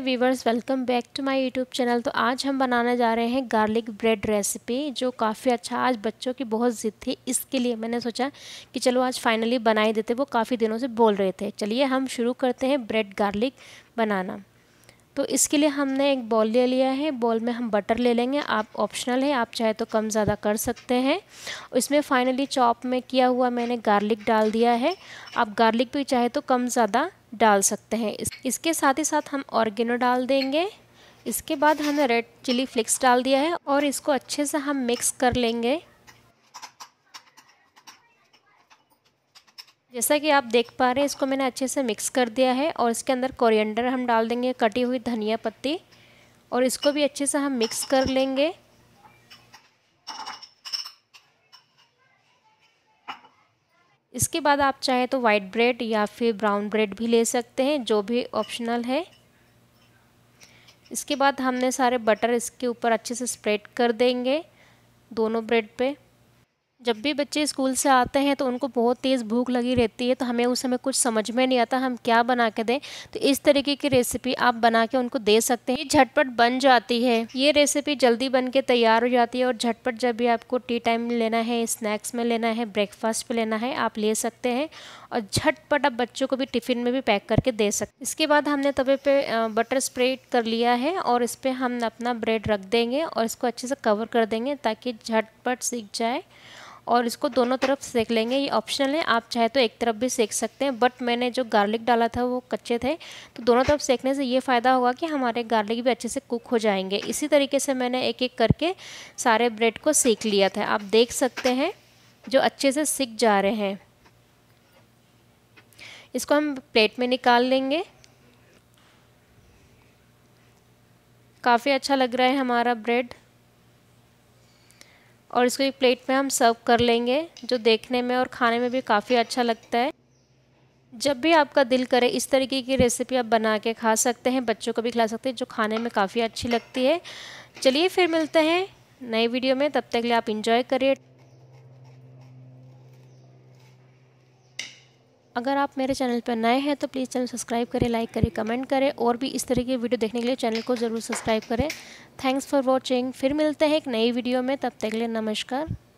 hi viewers welcome back to my YouTube channel तो आज हम बनाने जा रहे हैं गार्लिक ब्रेड रेसिपी जो काफ़ी अच्छा आज बच्चों की बहुत ज़िद थी इसके लिए मैंने सोचा कि चलो आज फाइनली बनाई देते वो काफ़ी दिनों से बोल रहे थे चलिए हम शुरू करते हैं ब्रेड गार्लिक बनाना तो इसके लिए हमने एक बॉल ले लिया है बॉल में हम बटर ले लेंगे आप ऑप्शनल है आप चाहे तो कम ज़्यादा कर सकते हैं इसमें फाइनली चॉप में किया हुआ मैंने गार्लिक डाल दिया है आप गार्लिक भी चाहे तो कम ज़्यादा डाल सकते हैं इसके साथ ही साथ हम ऑर्गेनो डाल देंगे इसके बाद हमने रेड चिली फ्लिक्स डाल दिया है और इसको अच्छे से हम मिक्स कर लेंगे जैसा कि आप देख पा रहे हैं इसको मैंने अच्छे से मिक्स कर दिया है और इसके अंदर कोरिएंडर हम डाल देंगे कटी हुई धनिया पत्ती और इसको भी अच्छे से हम मिक्स कर लेंगे इसके बाद आप चाहें तो वाइट ब्रेड या फिर ब्राउन ब्रेड भी ले सकते हैं जो भी ऑप्शनल है इसके बाद हमने सारे बटर इसके ऊपर अच्छे से स्प्रेड कर देंगे दोनों ब्रेड पे जब भी बच्चे स्कूल से आते हैं तो उनको बहुत तेज़ भूख लगी रहती है तो हमें उस समय कुछ समझ में नहीं आता हम क्या बना के दें तो इस तरीके की रेसिपी आप बना के उनको दे सकते हैं झटपट बन जाती है ये रेसिपी जल्दी बन के तैयार हो जाती है और झटपट जब भी आपको टी टाइम लेना है स्नैक्स में लेना है ब्रेकफास्ट पर लेना है आप ले सकते हैं और झटपट आप बच्चों को भी टिफ़िन में भी पैक करके दे सकते इसके बाद हमने तवे पर बटर स्प्रेड कर लिया है और इस पर हम अपना ब्रेड रख देंगे और इसको अच्छे से कवर कर देंगे ताकि झटपट सीख जाए और इसको दोनों तरफ सेक लेंगे ये ऑप्शनल है आप चाहे तो एक तरफ भी सेक सकते हैं बट मैंने जो गार्लिक डाला था वो कच्चे थे तो दोनों तरफ सेकने से ये फ़ायदा होगा कि हमारे गार्लिक भी अच्छे से कुक हो जाएंगे इसी तरीके से मैंने एक एक करके सारे ब्रेड को सेक लिया था आप देख सकते हैं जो अच्छे से सिक जा रहे हैं इसको हम प्लेट में निकाल लेंगे काफ़ी अच्छा लग रहा है हमारा ब्रेड और इसको एक प्लेट में हम सर्व कर लेंगे जो देखने में और खाने में भी काफ़ी अच्छा लगता है जब भी आपका दिल करे इस तरीके की रेसिपी आप बना के खा सकते हैं बच्चों को भी खिला सकते हैं जो खाने में काफ़ी अच्छी लगती है चलिए फिर मिलते हैं नई वीडियो में तब तक के लिए आप इंजॉय करिए अगर आप मेरे चैनल पर नए हैं तो प्लीज़ चैनल सब्सक्राइब करें लाइक करें कमेंट करें और भी इस तरह की वीडियो देखने के लिए चैनल को ज़रूर सब्सक्राइब करें थैंक्स फॉर वॉचिंग फिर मिलते हैं एक नई वीडियो में तब तक के लिए नमस्कार